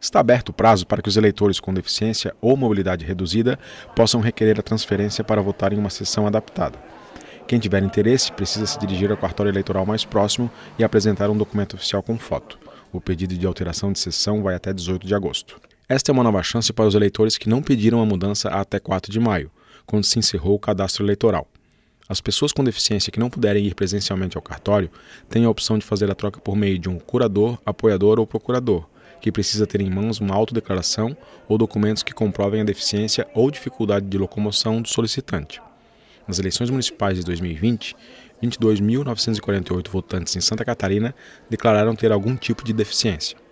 está aberto o prazo para que os eleitores com deficiência ou mobilidade reduzida possam requerer a transferência para votar em uma sessão adaptada. Quem tiver interesse precisa se dirigir ao cartório eleitoral mais próximo e apresentar um documento oficial com foto. O pedido de alteração de sessão vai até 18 de agosto. Esta é uma nova chance para os eleitores que não pediram a mudança até 4 de maio, quando se encerrou o cadastro eleitoral. As pessoas com deficiência que não puderem ir presencialmente ao cartório têm a opção de fazer a troca por meio de um curador, apoiador ou procurador, que precisa ter em mãos uma autodeclaração ou documentos que comprovem a deficiência ou dificuldade de locomoção do solicitante. Nas eleições municipais de 2020, 22.948 votantes em Santa Catarina declararam ter algum tipo de deficiência.